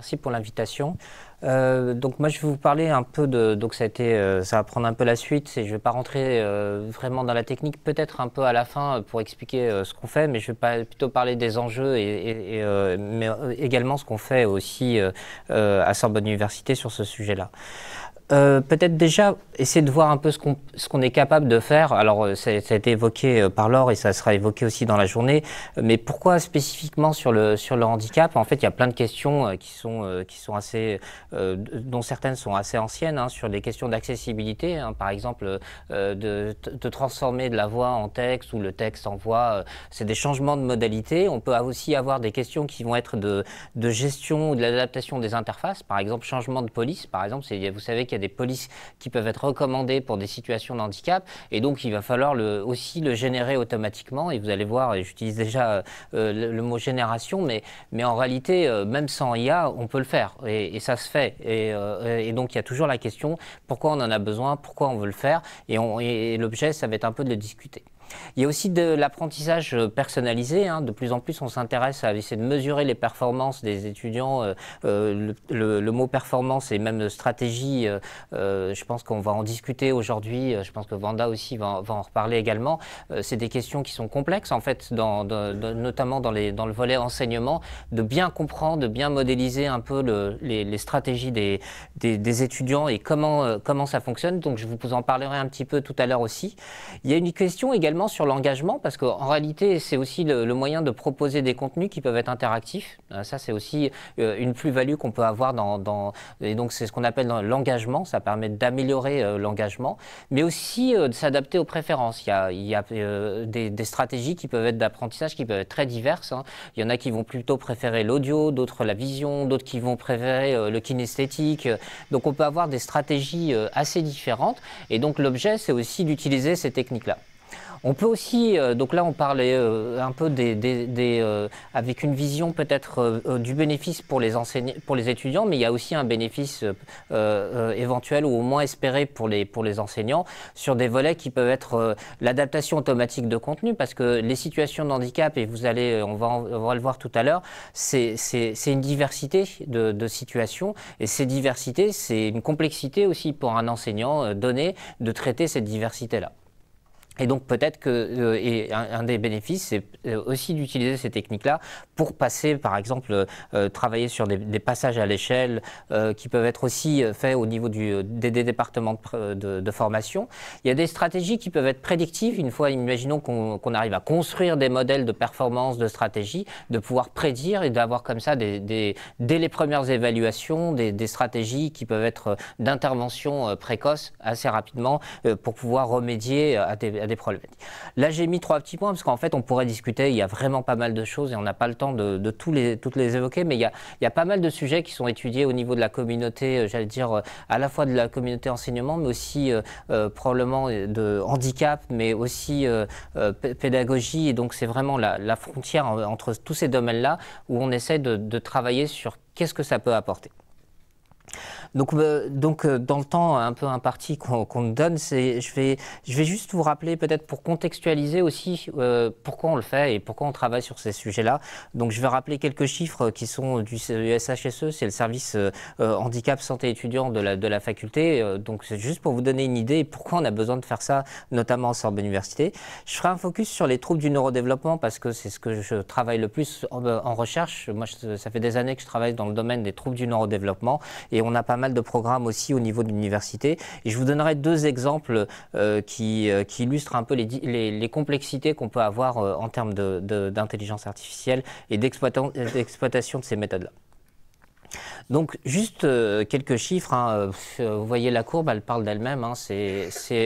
Merci pour l'invitation. Euh, donc moi je vais vous parler un peu de donc ça a été euh, ça va prendre un peu la suite et je vais pas rentrer euh, vraiment dans la technique peut-être un peu à la fin pour expliquer ce qu'on fait mais je vais pas, plutôt parler des enjeux et, également ce qu'on fait aussi à Sorbonne Université sur ce sujet-là. Euh, peut-être déjà essayer de voir un peu ce qu'on qu'on est capable de faire. Alors, euh, ça, a été évoqué euh, par Laure et ça sera évoqué aussi dans la journée. Mais pourquoi spécifiquement sur le, sur le handicap En fait, il y a plein de questions qui sont, qui sont assez, dont certaines sont assez anciennes, hein, sur des questions d'accessibilité. Hein, par exemple, de, de, transformer de la voix en texte ou le texte en voix. C'est des changements de modalité. On peut aussi avoir des questions qui vont être de, de gestion ou de l'adaptation des interfaces. Par exemple, changement de police. Par exemple, vous savez qu'il des polices qui peuvent être recommandées pour des situations de handicap. Et donc, il va falloir aussi le générer automatiquement. Et vous allez voir, j'utilise déjà euh, euh, le, mot génération, mais, mais en réalité, euh, même sans IA, on peut le faire. Et, ça se fait. Et, donc, il y a toujours la question pourquoi on en a besoin, pourquoi on veut le faire. Et, et l'objet, ça va être un peu de le discuter. Il y a aussi de l'apprentissage euh, personnalisé. Hein. De plus en plus, on s'intéresse à essayer de mesurer les performances des étudiants. Euh, euh, le, mot performance et même stratégie, je pense qu'on va en discuter aujourd'hui. Je pense que Vanda aussi va, en reparler également. c'est des questions qui sont complexes, en fait, notamment dans, le volet enseignement, de bien comprendre, de bien modéliser un peu les, stratégies des, étudiants et comment, comment ça fonctionne. Donc, je vous en parlerai un petit peu tout à l'heure aussi. Il y a une question également sur l'engagement, parce qu'en réalité, c'est aussi le, moyen de proposer des contenus qui peuvent être interactifs. Euh, ça, c'est aussi euh, une plus-value qu'on peut avoir dans, et donc c'est ce qu'on appelle l'engagement. Ça permet d'améliorer euh, l'engagement, mais aussi de s'adapter aux préférences. Il y a, des, stratégies qui peuvent être d'apprentissage, qui peuvent être très diverses. Hein. Il y en a qui vont plutôt préférer l'audio, d'autres la vision, d'autres qui vont préférer le kinesthétique. Donc on peut avoir des stratégies assez différentes. Et donc l'objet, c'est aussi d'utiliser ces techniques-là. On peut aussi, euh, donc là on parlait euh, un peu des, euh, avec une vision peut-être du bénéfice pour les enseignants, pour les étudiants, mais il y a aussi un bénéfice éventuel ou au moins espéré pour les pour les enseignants sur des volets qui peuvent être l'adaptation automatique de contenu, parce que les situations de handicap et vous allez, on va, le voir tout à l'heure, c'est une diversité de, de situations et ces diversités, c'est une complexité aussi pour un enseignant donné de traiter cette diversité là. Et donc peut-être que euh, et un, des bénéfices, c'est euh, aussi d'utiliser ces techniques-là pour passer, par exemple, euh, travailler sur des, passages à l'échelle qui peuvent être aussi faits au niveau du, des, départements de, formation. Il y a des stratégies qui peuvent être prédictives. Une fois, imaginons qu'on arrive à construire des modèles de performance, de stratégie, de pouvoir prédire et d'avoir comme ça, dès les premières évaluations, des, stratégies qui peuvent être d'intervention précoce assez rapidement pour pouvoir remédier à des à des Là, j'ai mis trois petits points parce qu'en fait, on pourrait discuter. Il y a vraiment pas mal de choses et on n'a pas le temps de, tous les, toutes les évoquer. Mais il y, a, pas mal de sujets qui sont étudiés au niveau de la communauté, euh, j'allais dire, euh, à la fois de la communauté enseignement, mais aussi euh, probablement de handicap, mais aussi pédagogie. Et donc, c'est vraiment la, frontière entre tous ces domaines-là où on essaie de travailler sur qu'est-ce que ça peut apporter. Donc, euh, donc euh, dans le temps un peu imparti qu'on qu me donne, je vais, je vais juste vous rappeler peut-être pour contextualiser aussi euh, pourquoi on le fait et pourquoi on travaille sur ces sujets-là. Donc je vais rappeler quelques chiffres qui sont du, SHSE, c'est le service handicap santé étudiant de la, de la faculté. donc c'est juste pour vous donner une idée pourquoi on a besoin de faire ça, notamment en Sorbonne Université. Je ferai un focus sur les troubles du neurodéveloppement parce que c'est ce que je travaille le plus en, recherche. Moi, ça fait des années que je travaille dans le domaine des troubles du neurodéveloppement et on a pas mal de programmes aussi au niveau de l'université. Et je vous donnerai deux exemples euh, euh, qui, illustrent un peu les, les complexités qu'on peut avoir euh, en termes d'intelligence artificielle et d'exploitation de ces méthodes-là. Donc juste euh, quelques chiffres, hein. euh, vous voyez la courbe, elle parle d'elle-même, hein.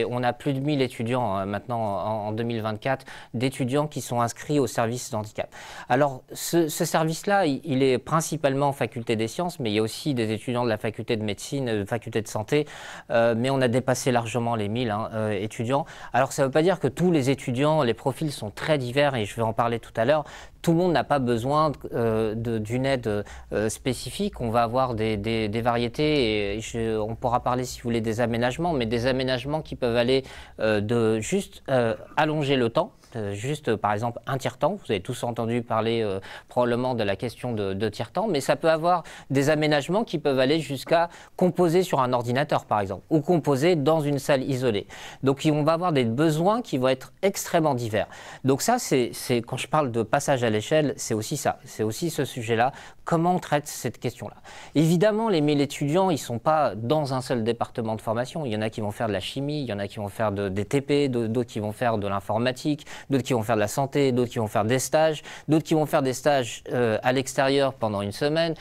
on a plus de 1000 étudiants euh, maintenant en, 2024, d'étudiants qui sont inscrits au service d'handicap. Alors ce, service-là, il, est principalement en faculté des sciences, mais il y a aussi des étudiants de la faculté de médecine, de faculté de santé, mais on a dépassé largement les 1000 hein, étudiants. Alors ça ne veut pas dire que tous les étudiants, les profils sont très divers, et je vais en parler tout à l'heure, tout le monde n'a pas besoin d'une aide spécifique on va avoir des, variétés, et on pourra parler si vous voulez des aménagements, mais des aménagements qui peuvent aller euh, de juste euh, allonger le temps euh, juste euh, par exemple un tiers-temps. Vous avez tous entendu parler euh, probablement de la question de, tiers-temps, mais ça peut avoir des aménagements qui peuvent aller jusqu'à composer sur un ordinateur par exemple, ou composer dans une salle isolée. Donc on va avoir des besoins qui vont être extrêmement divers. Donc ça, c'est quand je parle de passage à l'échelle, c'est aussi ça, c'est aussi ce sujet-là. Comment on traite cette question-là Évidemment, les 1000 étudiants, ils ne sont pas dans un seul département de formation. Il y en a qui vont faire de la chimie, il y en a qui vont faire des TP, d'autres qui vont faire de l'informatique, d'autres qui vont faire de la santé, d'autres qui vont faire des stages, d'autres qui vont faire des stages euh, à l'extérieur pendant une semaine.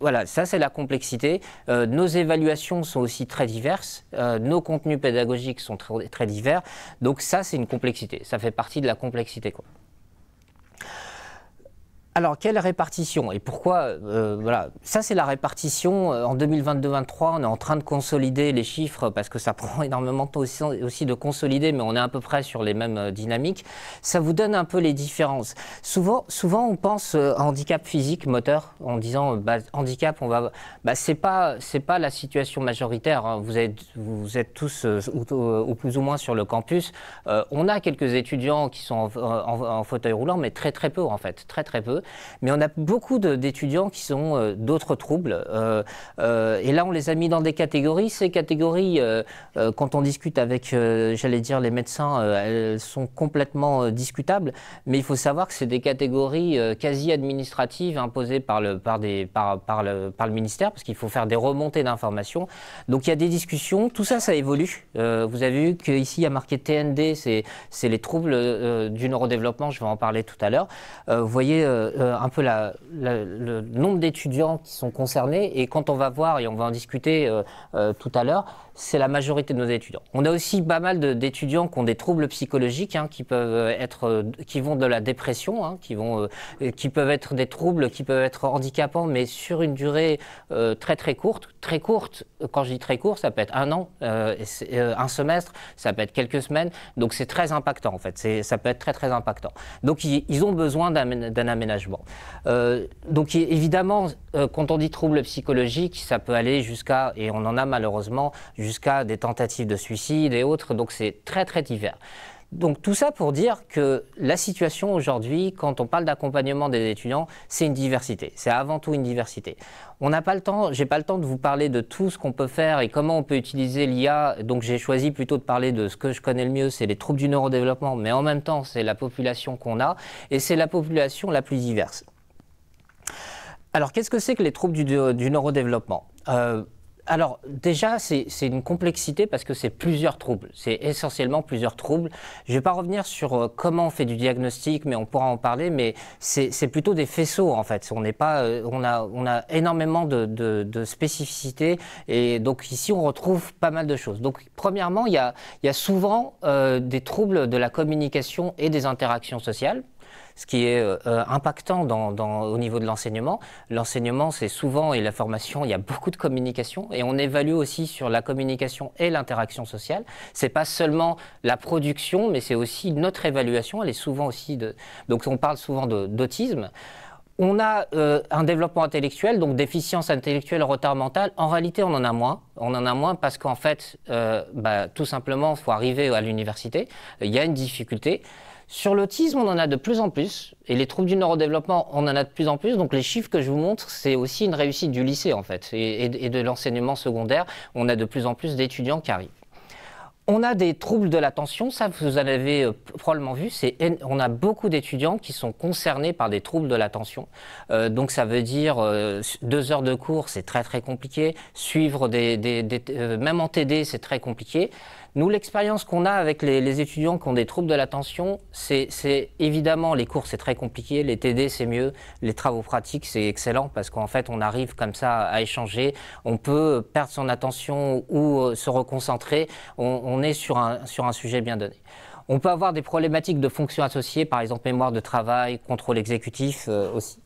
Voilà, ça c'est la complexité. Euh, nos évaluations sont aussi très diverses, euh, nos contenus pédagogiques sont très, très divers, donc ça c'est une complexité, ça fait partie de la complexité. Quoi alors, quelle répartition et pourquoi euh, Voilà, ça c'est la répartition. Euh, en 2022-23, on est en train de consolider les chiffres parce que ça prend énormément de temps aussi, de consolider, mais on est à peu près sur les mêmes euh, dynamiques. Ça vous donne un peu les différences. Souvent, souvent on pense handicap physique moteur en disant bah, handicap, on va. Bah, c'est pas c'est pas la situation majoritaire. Hein. Vous êtes vous êtes tous ou, plus ou moins sur le campus. on a quelques étudiants qui sont en, en fauteuil roulant, mais très très peu en fait, très très peu. Mais on a beaucoup d'étudiants qui sont euh, d'autres troubles. Euh, euh, et là, on les a mis dans des catégories. Ces catégories, quand on discute avec, j'allais dire, les médecins, elles sont complètement discutables. Mais il faut savoir que c'est des catégories quasi administratives imposées par le, par, par, par le, par le ministère, parce qu'il faut faire des remontées d'informations. Donc il y a des discussions. Tout ça, ça évolue. vous avez vu qu'ici, il y a marqué TND, c'est les troubles du neurodéveloppement, je vais en parler tout à l'heure. vous voyez, euh, un peu le nombre d'étudiants qui sont concernés. Et quand on va voir, et on va en discuter euh, euh, tout à l'heure, c'est la majorité de nos étudiants. On a aussi pas mal d'étudiants qui ont des troubles psychologiques, hein, qui peuvent être, euh, qui vont de la dépression, hein, qui vont, euh, qui peuvent être des troubles, qui peuvent être handicapants, mais sur une durée euh, très très courte, très courte. Quand je dis très court, ça peut être un an, un semestre, ça peut être quelques semaines. Donc c'est très impactant en fait. Ça peut être très très impactant. Donc ils, ils ont besoin d'un aménagement. donc évidemment, quand on dit troubles psychologiques, ça peut aller jusqu'à, et on en a malheureusement jusqu'à des tentatives de suicide et autres. Donc c'est très très divers. Donc tout ça pour dire que la situation aujourd'hui, quand on parle d'accompagnement des étudiants, c'est une diversité. C'est avant tout une diversité. On n'a pas le temps, j'ai pas le temps de vous parler de tout ce qu'on peut faire et comment on peut utiliser l'IA. Donc j'ai choisi plutôt de parler de ce que je connais le mieux, c'est les troubles du neurodéveloppement, mais en même temps c'est la population qu'on a et c'est la population la plus diverse. Alors qu'est-ce que c'est que les troubles du, neurodéveloppement euh, alors déjà, c'est une complexité parce que c'est plusieurs troubles. C'est essentiellement plusieurs troubles. Je ne vais pas revenir sur euh, comment on fait du diagnostic, mais on pourra en parler. Mais c'est plutôt des faisceaux en fait. On n'est pas, euh, on a, on a énormément de, spécificités et donc ici on retrouve pas mal de choses. Donc premièrement, il y a, y a souvent euh, des troubles de la communication et des interactions sociales ce qui est euh, impactant au niveau de l'enseignement. L'enseignement, c'est souvent, et la formation, il y a beaucoup de communication, et on évalue aussi sur la communication et l'interaction sociale. C'est pas seulement la production, mais c'est aussi notre évaluation, elle est souvent aussi de... Donc on parle souvent d'autisme. On a euh, un développement intellectuel, donc déficience intellectuelle, retard mental. En réalité, on en a moins. On en a moins parce qu'en fait, euh, bah, tout simplement, il faut arriver à l'université. Il y a une difficulté. Sur l'autisme, on en a de plus en plus, et les troubles du neurodéveloppement, on en a de plus en plus. Donc les chiffres que je vous montre, c'est aussi une réussite du lycée, en fait, et, de l'enseignement secondaire. On a de plus en plus d'étudiants qui arrivent. On a des troubles de l'attention, ça vous en avez euh, probablement vu, on a beaucoup d'étudiants qui sont concernés par des troubles de l'attention. Euh, donc ça veut dire euh, deux heures de cours, c'est très très compliqué, suivre des, des même en TD, c'est très compliqué. Nous, l'expérience qu'on a avec les, étudiants qui ont des troubles de l'attention, c'est évidemment les cours, c'est très compliqué, les TD, c'est mieux, les travaux pratiques, c'est excellent parce qu'en fait, on arrive comme ça à échanger, on peut perdre son attention ou euh, se reconcentrer, on, est sur un, sur un sujet bien donné. On peut avoir des problématiques de fonctions associées, par exemple mémoire de travail, contrôle exécutif euh, aussi.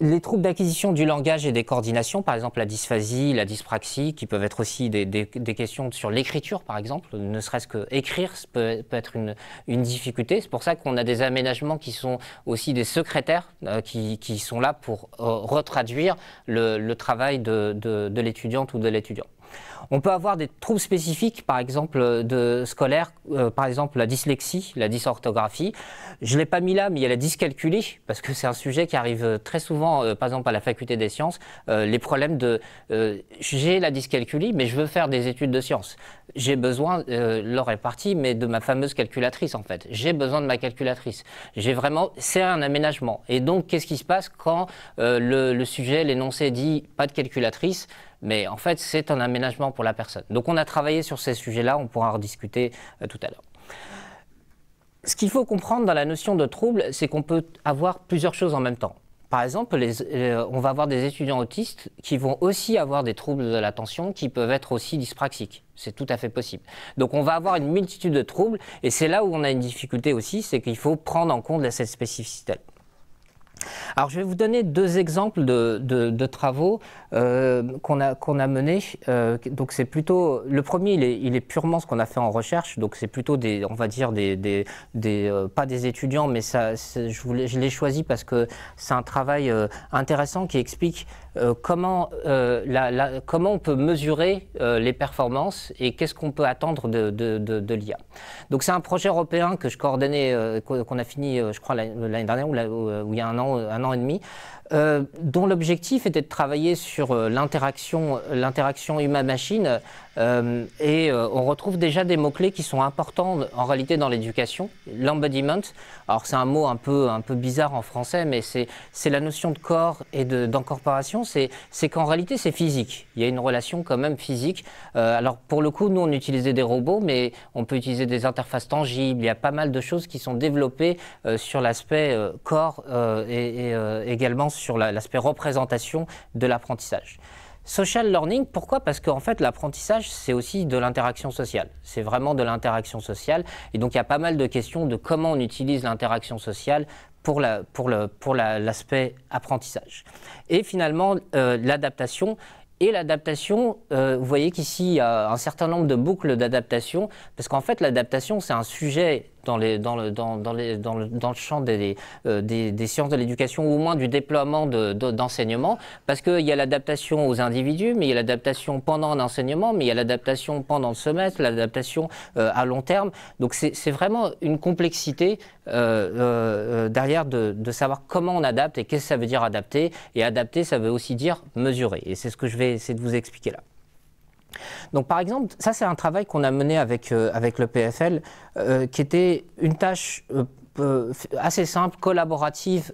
Les troubles d'acquisition du langage et des coordinations, par exemple la dysphasie, la dyspraxie, qui peuvent être aussi des, questions sur l'écriture, par exemple, ne serait-ce que écrire peut, être une, difficulté. C'est pour ça qu'on a des aménagements qui sont aussi des secrétaires euh, qui, sont là pour euh, retraduire le, travail de, de l'étudiante ou de l'étudiant. On peut avoir des troubles spécifiques, par exemple, de scolaires, euh, par exemple la dyslexie, la dysorthographie. Je ne l'ai pas mis là, mais il y a la dyscalculie, parce que c'est un sujet qui arrive très souvent, euh, par exemple, à la faculté des sciences, euh, les problèmes de j'ai la dyscalculie, mais je veux faire des études de sciences. J'ai besoin, l'or est partie, mais de ma fameuse calculatrice, en fait. J'ai besoin de ma calculatrice. J'ai vraiment, c'est un aménagement. Et donc, qu'est-ce qui se passe quand le sujet, l'énoncé dit pas de calculatrice mais en fait, c'est un aménagement pour la personne. Donc on a travaillé sur ces sujets-là, on pourra en rediscuter euh, tout à l'heure. Ce qu'il faut comprendre dans la notion de trouble, c'est qu'on peut avoir plusieurs choses en même temps. Par exemple, euh, on va avoir des étudiants autistes qui vont aussi avoir des troubles de l'attention qui peuvent être aussi dyspraxiques. C'est tout à fait possible. Donc on va avoir une multitude de troubles et c'est là où on a une difficulté aussi, c'est qu'il faut prendre en compte cette spécificité. Alors, je vais vous donner deux exemples de, travaux euh, qu'on a, qu'on a menés. Euh, donc, c'est plutôt. Le premier, il est, purement ce qu'on a fait en recherche. Donc, c'est plutôt des. On va dire des. des, euh, pas des étudiants, mais ça, je l'ai choisi parce que c'est un travail intéressant qui explique euh, euh, comment, on peut mesurer euh, les performances et qu'est-ce qu'on peut attendre de, l'IA. Donc c'est un projet européen que je coordonnais, qu'on a fini, je crois, l'année dernière ou, ou, il y a un an, un an et demi, euh, dont l'objectif était de travailler sur euh, l'interaction, euh, l'interaction humain-machine. et on retrouve déjà des mots-clés qui sont importants en réalité dans l'éducation. L'embodiment, alors c'est un mot un peu, un peu bizarre en français, mais c'est, c'est la notion de corps et de, d'incorporation. C'est, c'est qu'en réalité, c'est physique. Il y a une relation quand même physique. alors pour le coup, nous, on utilisait des robots, mais on peut utiliser des interfaces tangibles. Il y a pas mal de choses qui sont développées sur l'aspect corps et, et également sur l'aspect représentation de l'apprentissage. Social learning, pourquoi Parce qu'en fait, l'apprentissage, c'est aussi de l'interaction sociale. C'est vraiment de l'interaction sociale. Et donc, il y a pas mal de questions de comment on utilise l'interaction sociale pour l'aspect la, pour pour apprentissage. Et finalement, euh, l'adaptation, et l'adaptation, euh, vous voyez qu'ici, il y a un certain nombre de boucles d'adaptation, parce qu'en fait, l'adaptation, c'est un sujet dans, dans, le, dans, les, dans, le, champ des, des, sciences de l'éducation, ou au moins du déploiement d'enseignement, parce qu'il y a l'adaptation aux individus, mais il y a l'adaptation pendant un enseignement, mais il y a l'adaptation pendant le semestre, l'adaptation euh, à long terme. Donc c'est vraiment une complexité euh, euh, derrière de, de savoir comment on adapte et qu'est-ce que ça veut dire adapter. Et adapter, ça veut aussi dire mesurer. Et c'est ce que je vais essayer de vous expliquer là. Donc par exemple, ça c'est un travail qu'on a mené avec, euh, avec le PFL, euh, qui était une tâche euh, assez simple, collaborative.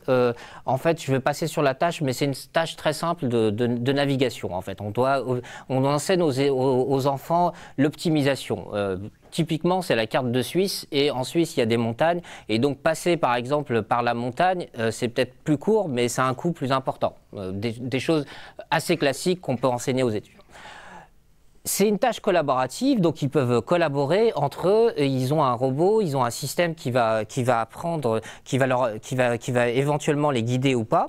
en fait, je vais passer sur la tâche, mais c'est une tâche très simple de, de, navigation. En fait, on doit, on enseigne aux, aux enfants l'optimisation. typiquement, c'est la carte de Suisse, et en Suisse, il y a des montagnes, et donc passer par exemple par la montagne, c'est peut-être plus court, mais c'est un coût plus important. des choses assez classiques qu'on peut enseigner aux étudiants. C'est une tâche collaborative, donc ils peuvent collaborer entre eux. ils ont un robot, ils ont un système qui va, qui va apprendre, qui va, leur, qui, va, qui va éventuellement les guider ou pas.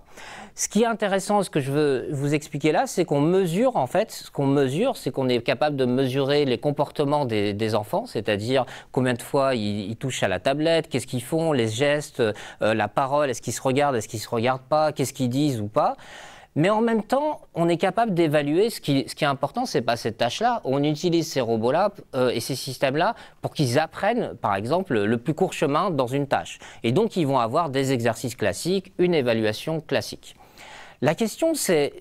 Ce qui est intéressant, ce que je veux vous expliquer là, c'est qu'on mesure, en fait, ce qu'on mesure, c'est qu'on est capable de mesurer les comportements des, enfants, c'est-à-dire combien de fois ils, touchent à la tablette, qu'est-ce qu'ils font, les gestes, euh, la parole, est-ce qu'ils se regardent, est-ce qu'ils se regardent pas, qu'est-ce qu'ils disent ou pas. Mais en même temps, on est capable d'évaluer ce qui, est important, n'est pas cette tâche-là. On utilise ces robots-là euh, et ces systèmes-là pour qu'ils apprennent, par exemple, le plus court chemin dans une tâche. Et donc, ils vont avoir des exercices classiques, une évaluation classique. La question, c'est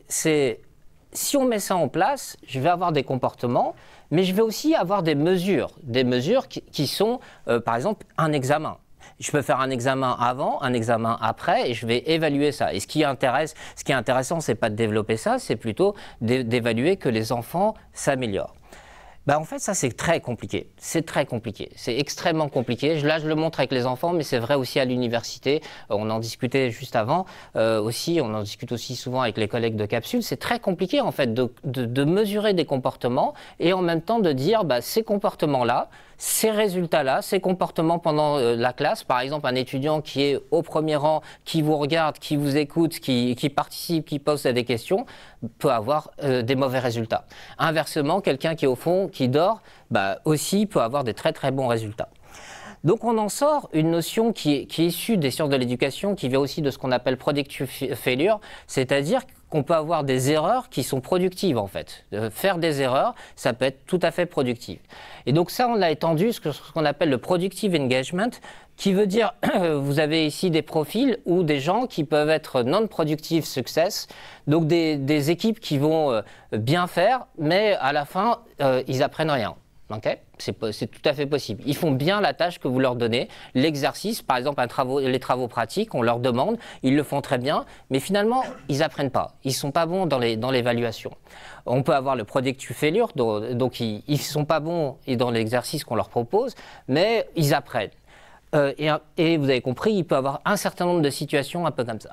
si on met ça en place, je vais avoir des comportements, mais je vais aussi avoir des mesures, des mesures qui, sont, euh, par exemple, un examen je peux faire un examen avant, un examen après, et je vais évaluer ça. Et ce qui intéresse, ce qui est intéressant, c'est pas de développer ça, c'est plutôt d'évaluer que les enfants s'améliorent. Ben, en fait, ça, c'est très compliqué. C'est très compliqué. C'est extrêmement compliqué. Là, je le montre avec les enfants, mais c'est vrai aussi à l'université. On en discutait juste avant euh, aussi. On en discute aussi souvent avec les collègues de capsule. C'est très compliqué, en fait, de, mesurer des comportements et en même temps de dire, bah, ces comportements-là, ces résultats-là, ces comportements pendant euh, la classe, par exemple un étudiant qui est au premier rang, qui vous regarde, qui vous écoute, qui, participe, qui pose des questions, peut avoir euh, des mauvais résultats. Inversement, quelqu'un qui est au fond, qui dort, bah, aussi peut avoir des très très bons résultats. Donc on en sort une notion qui est, issue des sciences de l'éducation, qui vient aussi de ce qu'on appelle productif failure, c'est-à-dire on peut avoir des erreurs qui sont productives en fait. Euh, faire des erreurs, ça peut être tout à fait productif. Et donc ça, on l'a étendu ce qu'on appelle le productive engagement, qui veut dire vous avez ici des profils ou des gens qui peuvent être non-productive success, donc des, équipes qui vont euh, bien faire, mais à la fin, euh, ils apprennent rien c'est tout à fait possible. Ils font bien la tâche que vous leur donnez. L'exercice, par exemple, un travaux, les travaux pratiques, on leur demande, ils le font très bien, mais finalement, ils apprennent pas. Ils sont pas bons dans l'évaluation. Dans on peut avoir le product failure, donc ils, ne sont pas bons dans l'exercice qu'on leur propose, mais ils apprennent. Euh, et, vous avez compris, il peut avoir un certain nombre de situations un peu comme ça.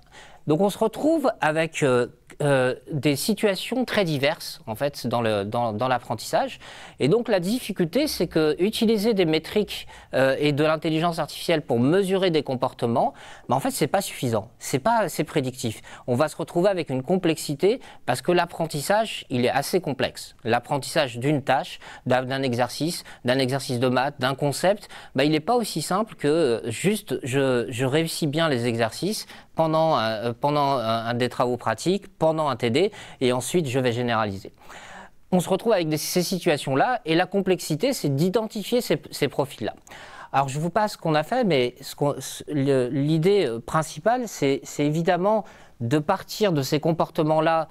Donc on se retrouve avec euh, euh, des situations très diverses en fait dans l'apprentissage dans, et donc la difficulté c'est que utiliser des métriques euh, et de l'intelligence artificielle pour mesurer des comportements mais bah, en fait c'est pas suffisant c'est pas assez prédictif on va se retrouver avec une complexité parce que l'apprentissage il est assez complexe l'apprentissage d'une tâche d'un exercice d'un exercice de maths d'un concept bah, il n'est pas aussi simple que euh, juste je, je réussis bien les exercices pendant, un, euh, pendant un, des travaux pratiques, pendant un TD, et ensuite je vais généraliser on se retrouve avec ces situations-là, et la complexité, c'est d'identifier ces, ces profils-là. Alors, je vous passe ce qu'on a fait, mais l'idée euh, principale, c'est évidemment de partir de ces comportements-là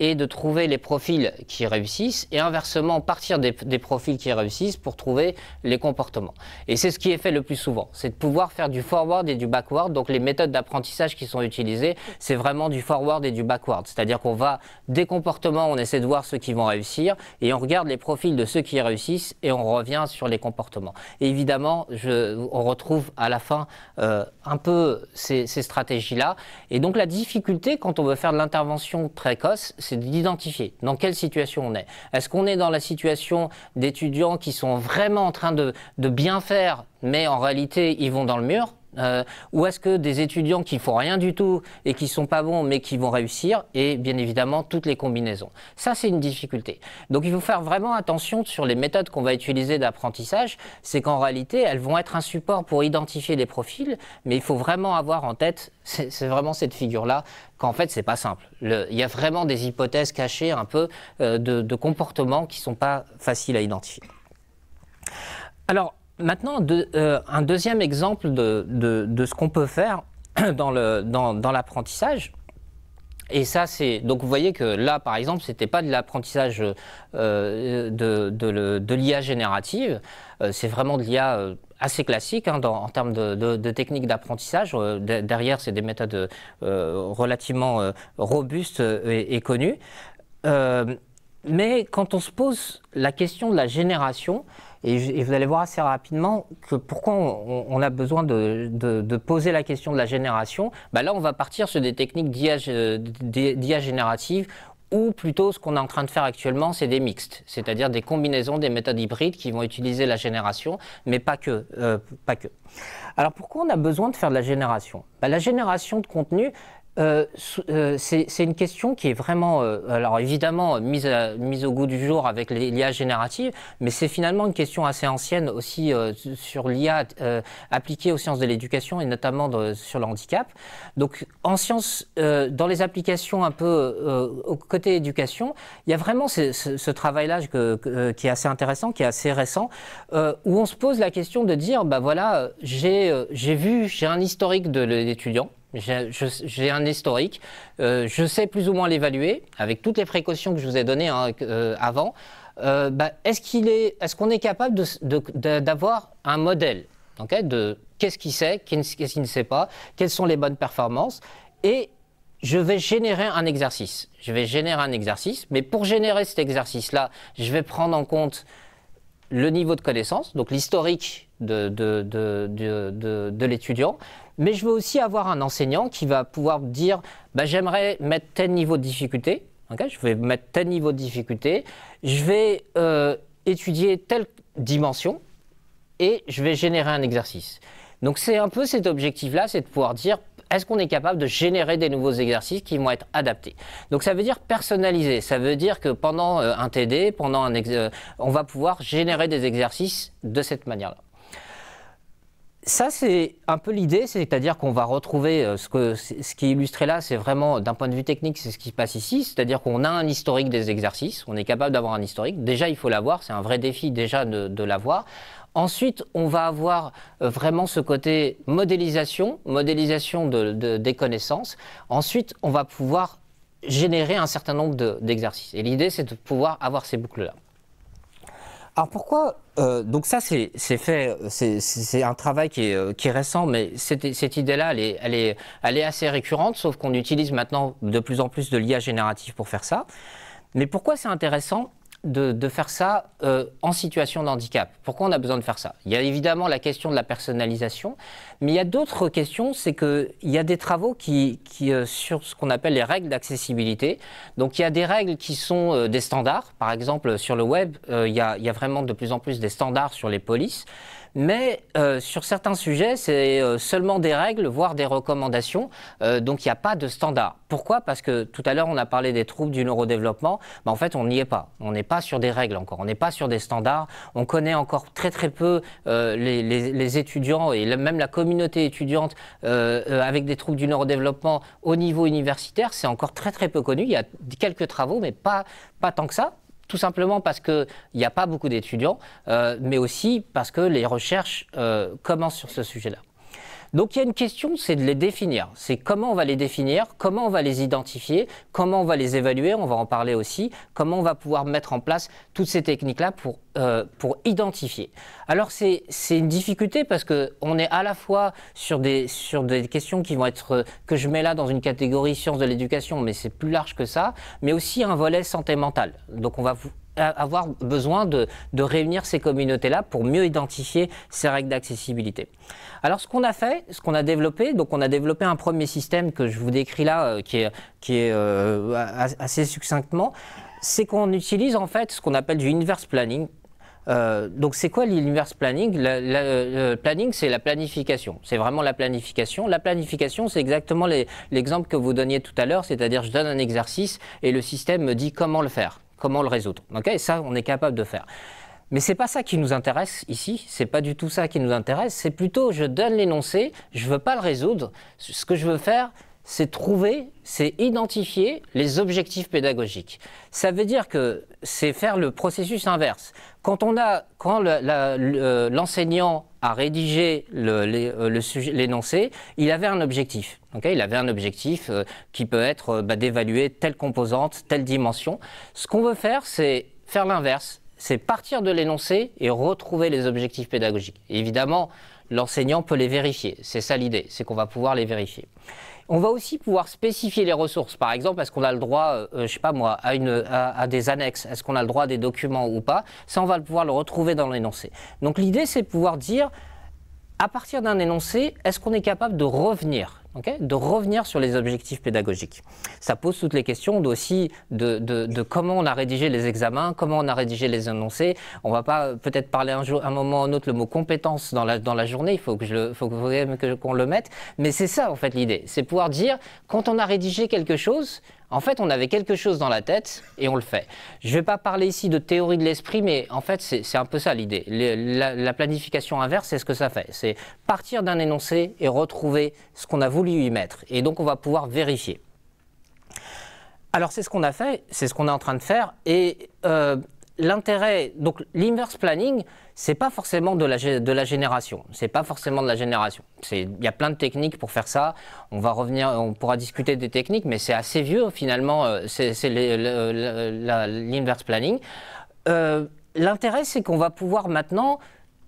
et de trouver les profils qui réussissent et inversement partir des, profils qui réussissent pour trouver les comportements. Et c'est ce qui est fait le plus souvent, c'est de pouvoir faire du forward et du backward. Donc les méthodes d'apprentissage qui sont utilisées, c'est vraiment du forward et du backward. C'est-à-dire qu'on va des comportements, on essaie de voir ceux qui vont réussir et on regarde les profils de ceux qui réussissent et on revient sur les comportements. Et évidemment, je, on retrouve à la fin euh, un peu ces, ces stratégies-là. Et donc la difficulté quand on veut faire de l'intervention précoce, c'est d'identifier dans quelle situation on est. Est-ce qu'on est dans la situation d'étudiants qui sont vraiment en train de, de bien faire, mais en réalité, ils vont dans le mur euh, ou est-ce que des étudiants qui font rien du tout et qui sont pas bons mais qui vont réussir Et bien évidemment, toutes les combinaisons. Ça, c'est une difficulté. Donc il faut faire vraiment attention sur les méthodes qu'on va utiliser d'apprentissage. C'est qu'en réalité, elles vont être un support pour identifier les profils, mais il faut vraiment avoir en tête, c'est vraiment cette figure-là, qu'en fait, c'est pas simple. il y a vraiment des hypothèses cachées un peu euh, de, de comportements qui sont pas faciles à identifier. Alors, Maintenant, euh, un deuxième exemple de, ce qu'on peut faire dans l'apprentissage. et ça, c'est donc vous voyez que là, par exemple, ce n'était pas de l'apprentissage euh, de, l'IA générative. Euh, c'est vraiment de l'IA assez classique hein, en termes de, techniques d'apprentissage. derrière, c'est des méthodes relativement robustes et connues. mais quand on se pose la question de la génération, et, vous allez voir assez rapidement que pourquoi on, a besoin de, poser la question de la génération. Bah là, on va partir sur des techniques d'IA euh, générative ou plutôt ce qu'on est en train de faire actuellement, c'est des mixtes, c'est-à-dire des combinaisons, des méthodes hybrides qui vont utiliser la génération, mais pas que. Euh, pas que. Alors pourquoi on a besoin de faire de la génération bah, La génération de contenu, euh, euh, c'est une question qui est vraiment, euh, alors évidemment, mise, à, mise, au goût du jour avec l'IA générative, mais c'est finalement une question assez ancienne aussi sur l'IA appliquée aux sciences de l'éducation et notamment sur le handicap. Donc en sciences, dans les applications un peu au côté éducation, il y a vraiment ce, travail-là qui est assez intéressant, qui est assez récent, où on se pose la question de dire, bah voilà, j'ai vu, j'ai un historique de l'étudiant j'ai un historique. Euh, je sais plus ou moins l'évaluer, avec toutes les précautions que je vous ai données hein, euh, avant. Euh, bah, est-ce qu'on est, est, est, capable d'avoir un modèle de qu'est-ce qu'il sait, qu'est-ce qu'il ne sait pas, quelles sont les bonnes performances Et je vais générer un exercice. Je vais générer un exercice, mais pour générer cet exercice-là, je vais prendre en compte le niveau de connaissance, donc l'historique de, de, de l'étudiant, mais je veux aussi avoir un enseignant qui va pouvoir dire bah, j'aimerais mettre tel niveau de difficulté, je vais mettre tel niveau de difficulté, je vais euh, étudier telle dimension et je vais générer un exercice. Donc c'est un peu cet objectif-là, c'est de pouvoir dire est-ce qu'on est capable de générer des nouveaux exercices qui vont être adaptés Donc ça veut dire personnaliser, ça veut dire que pendant euh, un TD, pendant un euh, on va pouvoir générer des exercices de cette manière-là ça, c'est un peu l'idée, c'est-à-dire qu'on va retrouver euh, ce, qui est illustré là, c'est vraiment, d'un point de vue technique, c'est ce qui se passe ici, c'est-à-dire qu'on a un historique des exercices, on est capable d'avoir un historique. Déjà, il faut l'avoir, c'est un vrai défi déjà de, l'avoir. Ensuite, on va avoir euh, vraiment ce côté modélisation, modélisation des connaissances. Ensuite, on va pouvoir générer un certain nombre d'exercices. Et l'idée, c'est de pouvoir avoir ces boucles-là. Alors pourquoi euh, Donc ça, c'est fait, c'est un travail qui est, euh, récent, mais cette, idée-là, elle est, assez récurrente, sauf qu'on utilise maintenant de plus en plus de l'IA générative pour faire ça. Mais pourquoi c'est intéressant de, faire ça euh, en situation d'handicap. Pourquoi on a besoin de faire ça Il y a évidemment la question de la personnalisation, mais il y a d'autres questions, c'est qu'il y a des travaux qui, euh, sur ce qu'on appelle les règles d'accessibilité. Donc il y a des règles qui sont euh, des standards. Par exemple, sur le web, il y a vraiment de plus en plus des standards sur les polices. Mais euh, sur certains sujets, c'est euh, seulement des règles, voire des recommandations. Euh, donc il n'y a pas de standard. Pourquoi Parce que tout à l'heure, on a parlé des troubles du neurodéveloppement. mais en fait, on n'y est pas. On n'est pas sur des règles encore. On n'est pas sur des standards. On connaît encore très très peu les, les, étudiants et même la communauté étudiante avec des troubles du neurodéveloppement au niveau universitaire. C'est encore très très peu connu. Il y a quelques travaux, mais pas, pas tant que ça tout simplement parce qu'il n'y a pas beaucoup d'étudiants, euh, mais aussi parce que les recherches euh, commencent sur ce sujet-là. Donc il y a une question, c'est de les définir. C'est comment on va les définir, comment on va les identifier, comment on va les évaluer, on va en parler aussi, comment on va pouvoir mettre en place toutes ces techniques-là pour, euh, pour identifier. Alors c'est une difficulté parce qu'on est à la fois sur des, sur des questions qui vont être, euh, que je mets là dans une catégorie sciences de l'éducation, mais c'est plus large que ça, mais aussi un volet santé mentale. Donc on va avoir besoin de, de réunir ces communautés-là pour mieux identifier ces règles d'accessibilité. Alors ce qu'on a fait, ce qu'on a développé, donc on a développé un premier système que je vous décris là, euh, qui est, qui est euh, assez succinctement, c'est qu'on utilise en fait ce qu'on appelle du inverse planning. Euh, donc c'est quoi l'inverse planning Le planning, c'est la planification. C'est vraiment la planification. La planification, c'est exactement l'exemple que vous donniez tout à l'heure, c'est-à-dire je donne un exercice et le système me dit comment le faire comment le résoudre. Ok, ça, on est capable de faire. Mais c'est pas ça qui nous intéresse ici, c'est pas du tout ça qui nous intéresse, c'est plutôt je donne l'énoncé, je ne veux pas le résoudre, ce que je veux faire, c'est trouver, c'est identifier les objectifs pédagogiques. Ça veut dire que c'est faire le processus inverse. Quand on a, quand euh, l'enseignant a rédigé euh, l'énoncé, il avait un objectif. il avait un objectif euh, qui peut être bah, d'évaluer telle composante, telle dimension. Ce qu'on veut faire, c'est faire l'inverse. C'est partir de l'énoncé et retrouver les objectifs pédagogiques. évidemment, l'enseignant peut les vérifier. C'est ça l'idée, c'est qu'on va pouvoir les vérifier. On va aussi pouvoir spécifier les ressources. Par exemple, est-ce qu'on a le droit, euh, euh, je sais pas moi, à, des annexes Est-ce qu'on a le droit à des documents ou pas Ça, on va pouvoir le retrouver dans l'énoncé. Donc l'idée, c'est pouvoir dire, à partir d'un énoncé, est-ce qu'on est capable de revenir de revenir sur les objectifs pédagogiques. Ça pose toutes les questions aussi de, comment on a rédigé les examens, comment on a rédigé les énoncés. On va pas peut-être parler un, moment ou un autre le mot compétence dans la, journée, il faut que je qu'on le mette, mais c'est ça en fait l'idée, c'est pouvoir dire quand on a rédigé quelque chose, en fait, on avait quelque chose dans la tête et on le fait. Je ne vais pas parler ici de théorie de l'esprit, mais en fait, c'est un peu ça l'idée. La, planification inverse, c'est ce que ça fait. C'est partir d'un énoncé et retrouver ce qu'on a voulu y mettre. Et donc, on va pouvoir vérifier. Alors, c'est ce qu'on a fait, c'est ce qu'on est en train de faire. Et euh, l'intérêt, donc l'inverse planning, c'est pas forcément de la, de la génération. C'est pas forcément de la génération. Il y a plein de techniques pour faire ça. On va revenir, on pourra discuter des techniques, mais c'est assez vieux finalement. Euh, c'est l'inverse planning. Euh, l'intérêt, c'est qu'on va pouvoir maintenant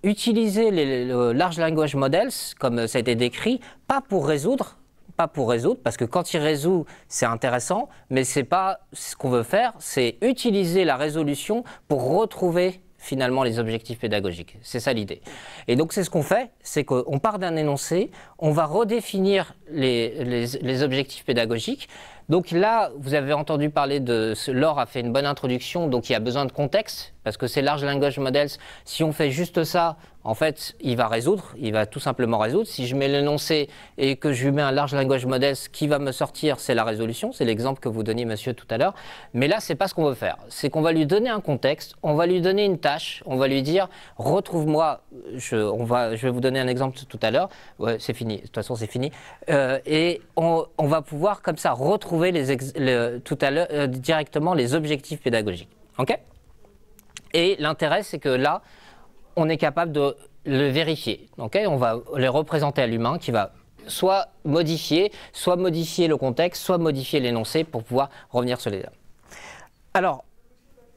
utiliser les large language models, comme ça a été décrit, pas pour résoudre pas pour résoudre, parce que quand il résout, c'est intéressant, mais c'est pas ce qu'on veut faire, c'est utiliser la résolution pour retrouver finalement les objectifs pédagogiques. C'est ça l'idée. Et donc c'est ce qu'on fait, c'est qu'on part d'un énoncé, on va redéfinir les objectifs pédagogiques, donc là, vous avez entendu parler de. Laure a fait une bonne introduction, donc il y a besoin de contexte, parce que c'est large language models, si on fait juste ça, en fait, il va résoudre, il va tout simplement résoudre. Si je mets l'énoncé et que je lui mets un large language models, qui va me sortir, c'est la résolution. C'est l'exemple que vous donniez, monsieur, tout à l'heure. Mais là, c'est pas ce qu'on veut faire. C'est qu'on va lui donner un contexte, on va lui donner une tâche, on va lui dire, retrouve-moi, je, on va, je vais vous donner un exemple tout à l'heure. Ouais, c'est fini, de toute façon, c'est fini. Euh, et on va pouvoir, comme ça, retrouver les tout à l'heure euh, directement les objectifs pédagogiques. OK Et l'intérêt, c'est que là, on est capable de le vérifier. OK on va les représenter à l'humain qui va soit modifier, soit modifier le contexte, soit modifier l'énoncé pour pouvoir revenir sur les. Alors,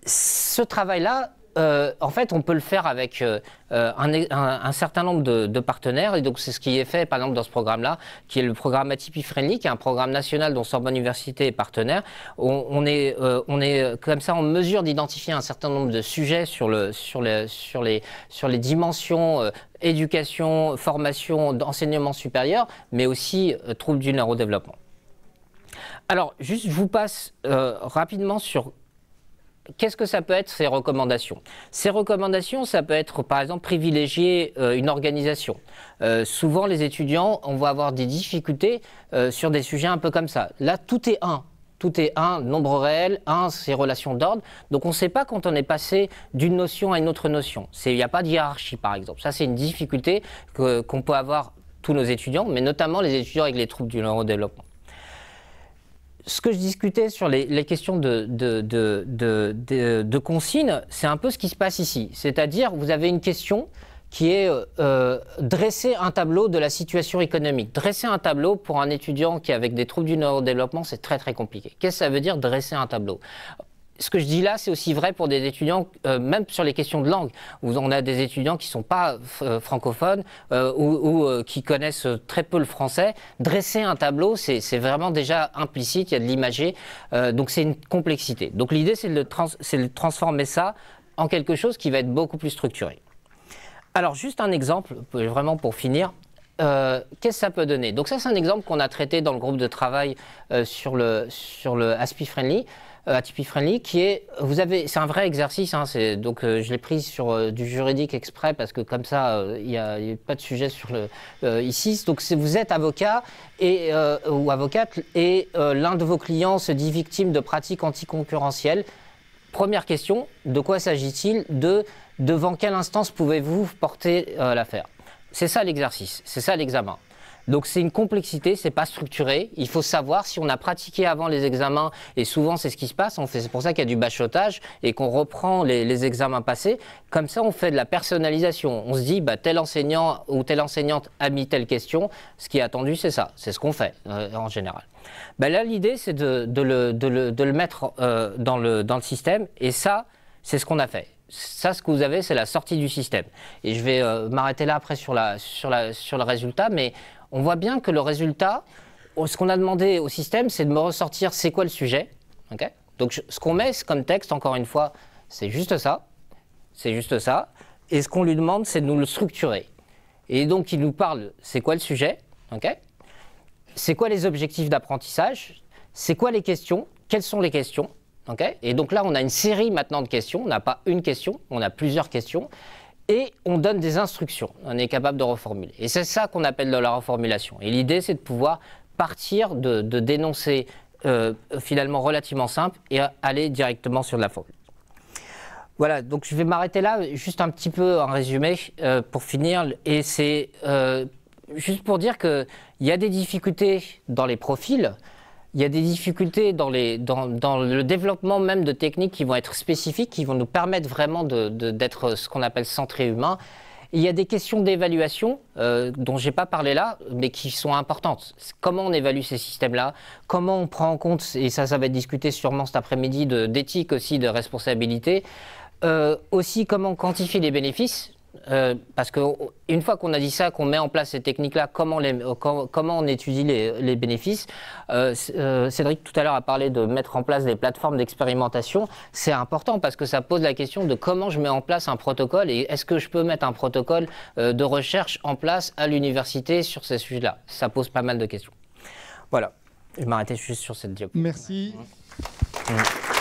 ce travail-là, euh, en fait, on peut le faire avec euh, euh, un, certain nombre de, partenaires. Et donc, c'est ce qui est fait, par exemple, dans ce programme-là, qui est le programme Atipi Friendly, qui est un programme national dont Sorbonne Université est partenaire. On, est, on est comme ça en mesure d'identifier un certain nombre de sujets sur, le, sur, sur, les, sur les dimensions éducation, formation, d'enseignement supérieur, mais aussi troubles du neurodéveloppement. Alors, juste, je vous passe rapidement sur Qu'est-ce que ça peut être ces recommandations Ces recommandations, ça peut être par exemple privilégier euh, une organisation. Euh, souvent, les étudiants, on va avoir des difficultés euh, sur des sujets un peu comme ça. Là, tout est un. Tout est un, nombre réel, un, c'est relation d'ordre. Donc on ne sait pas quand on est passé d'une notion à une autre notion. Il n'y a pas de hiérarchie, par exemple. Ça, c'est une difficulté qu'on peut avoir tous nos étudiants, mais notamment les étudiants avec les troubles du neurodéveloppement ce que je discutais sur les, questions de, de, consignes, c'est un peu ce qui se passe ici. C'est-à-dire, vous avez une question qui est euh, euh, dresser un tableau de la situation économique. Dresser un tableau pour un étudiant qui avec des troubles du neurodéveloppement, c'est très très compliqué. Qu'est-ce que ça veut dire dresser un tableau ce que je dis là, c'est aussi vrai pour des étudiants, euh, même sur les questions de langue, où on a des étudiants qui ne sont pas euh, francophones euh, ou, qui connaissent très peu le français. Dresser un tableau, c'est vraiment déjà implicite, il y a de l'imager, donc c'est une complexité. Donc l'idée, c'est de, transformer ça en quelque chose qui va être beaucoup plus structuré. Alors juste un exemple, vraiment pour finir, qu'est-ce que ça peut donner Donc ça, c'est un exemple qu'on a traité dans le groupe de travail sur le, sur le Aspi Friendly à euh, Friendly, qui est, vous avez, c'est un vrai exercice, hein, c'est, donc euh, je l'ai pris sur euh, du juridique exprès parce que comme ça, il n'y a, a, pas de sujet sur le ici. Donc vous êtes avocat et, ou avocate et l'un de vos clients se dit victime de pratiques anticoncurrentielles. Première question, de quoi s'agit-il de, Devant quelle instance pouvez-vous porter l'affaire C'est ça l'exercice, c'est ça l'examen. Donc c'est une complexité, c'est pas structuré. Il faut savoir si on a pratiqué avant les examens, et souvent c'est ce qui se passe, on fait, c'est pour ça qu'il y a du bachotage et qu'on reprend les, examens passés. Comme ça, on fait de la personnalisation. On se dit, bah, tel enseignant ou telle enseignante a mis telle question, ce qui est attendu, c'est ça. C'est ce qu'on fait euh, en général. Bah, là, l'idée, c'est de, le, de, le, de, le, mettre euh, dans, le, dans le système, et ça, c'est ce qu'on a fait ça, ce que vous avez, c'est la sortie du système. Et je vais euh, m'arrêter là après sur, la, sur, la, sur le résultat, mais on voit bien que le résultat, ce qu'on a demandé au système, c'est de me ressortir c'est quoi le sujet. Donc ce qu'on met comme texte, encore une fois, c'est juste ça. C'est juste ça. Et ce qu'on lui demande, c'est de nous le structurer. Et donc, il nous parle, c'est quoi le sujet C'est quoi les objectifs d'apprentissage C'est quoi les questions Quelles sont les questions Et donc là, on a une série maintenant de questions. On n'a pas une question, on a plusieurs questions et on donne des instructions. On est capable de reformuler. Et c'est ça qu'on appelle de la reformulation. Et l'idée, c'est de pouvoir partir de, dénoncer euh, finalement relativement simple et aller directement sur la formule. Voilà, donc je vais m'arrêter là, juste un petit peu en résumé euh, pour finir. Et c'est euh, juste pour dire qu'il y a des difficultés dans les profils il y a des difficultés dans, le développement même de techniques qui vont être spécifiques, qui vont nous permettre vraiment d'être ce qu'on appelle centré humain. Il y a des questions d'évaluation euh, dont je n'ai pas parlé là, mais qui sont importantes. Comment on évalue ces systèmes-là Comment on prend en compte, et ça, ça va être discuté sûrement cet après-midi, d'éthique aussi, de responsabilité. Euh, aussi, comment quantifier les bénéfices euh, parce qu'une fois qu'on a dit ça, qu'on met en place ces techniques-là, comment, euh, comment on étudie les, bénéfices euh, Cédric tout à l'heure a parlé de mettre en place des plateformes d'expérimentation. C'est important parce que ça pose la question de comment je mets en place un protocole et est-ce que je peux mettre un protocole de recherche en place à l'université sur ces sujets-là Ça pose pas mal de questions. Voilà, je m'arrêter juste sur cette diapositive. Merci.